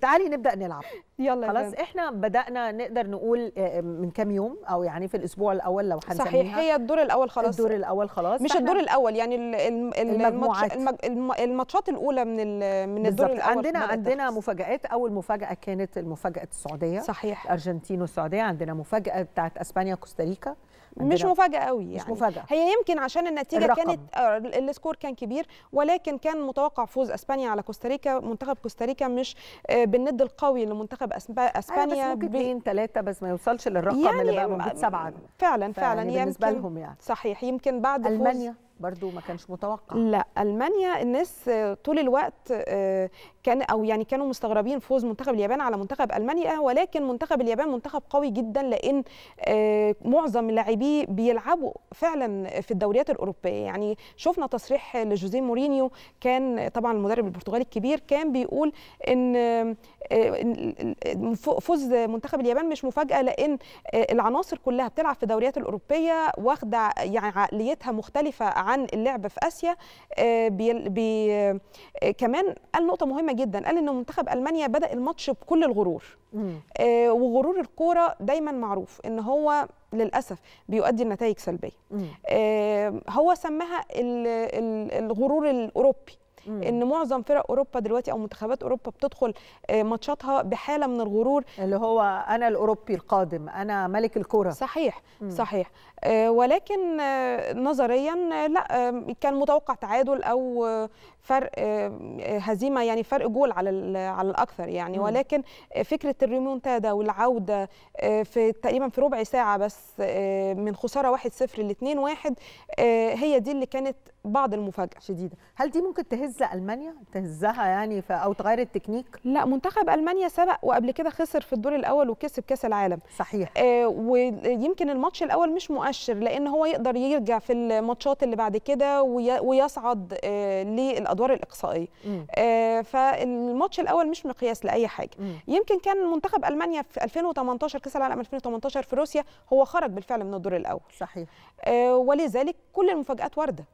تعالي نبدا نلعب يلا خلاص احنا بدانا نقدر نقول آه، من كام يوم او يعني في الاسبوع الاول لو هنسميها صحيح هي الدور الاول خلاص الدور الاول خلاص مش الدور الاول يعني الماتشات الماتشات الاولى من من الدور الاول عندنا عندنا مفاجات اول مفاجاه كانت المفاجاه السعوديه صحيح الارجنتين والسعوديه عندنا مفاجاه بتاعت اسبانيا كوستاريكا مش مفاجاه قوي يعني مش مفاجأة. هي يمكن عشان النتيجه الرقم. كانت آه، السكور كان كبير ولكن كان متوقع فوز اسبانيا على كوستاريكا منتخب كوستاريكا مش آه، بالند القوي لمنتخب أيوة، اسبانيا بس ممكن ب... ثلاثه بس ما يوصلش للرقم يعني اللي بقى موجود سبعه فعلا فعلا بالنسبه لهم يعني صحيح يمكن بعد المانيا فوز برضو ما كانش متوقع لا المانيا الناس طول الوقت آه، كان او يعني كانوا مستغربين فوز منتخب اليابان على منتخب المانيا ولكن منتخب اليابان منتخب قوي جدا لان آه، معظم لاعبيه بيلعبوا فعلا في الدوريات الاوروبيه يعني شفنا تصريح لجوزيه مورينيو كان طبعا المدرب البرتغالي الكبير كان بيقول ان آه، فوز منتخب اليابان مش مفاجاه لان العناصر كلها بتلعب في الدوريات الاوروبيه واخده يعني عقليتها مختلفه عن اللعب في اسيا آه، بي بي آه، كمان قال نقطه مهمه جدا قال ان منتخب المانيا بدا الماتش بكل الغرور آه، وغرور الكوره دايما معروف ان هو للاسف بيؤدي لنتائج سلبيه هو سماها الغرور الاوروبي مم. ان معظم فرق اوروبا دلوقتي او منتخبات اوروبا بتدخل آه، ماتشاتها بحاله من الغرور اللي هو انا الاوروبي القادم انا ملك الكوره صحيح مم. صحيح آه، ولكن آه، نظريا لا كان متوقع تعادل او فرق هزيمه يعني فرق جول على على الاكثر يعني مم. ولكن فكره الريمونتادا والعوده في تقريبا في ربع ساعه بس من خساره 1-0 ل 2-1 هي دي اللي كانت بعض المفاجاه شديده هل دي ممكن تهز المانيا تهزها يعني ف... او تغير التكنيك لا منتخب المانيا سبق وقبل كده خسر في الدور الاول وكسب كاس العالم صحيح آه ويمكن الماتش الاول مش مؤشر لان هو يقدر يرجع في الماتشات اللي بعد كده وي... ويصعد آه للادوار الاقصائيه آه فالماتش الاول مش مقياس لاي حاجه م. يمكن كان منتخب المانيا في 2018 كاس العالم 2018 في روسيا هو خرج بالفعل من الدور الاول صحيح آه ولذلك كل المفاجات وارده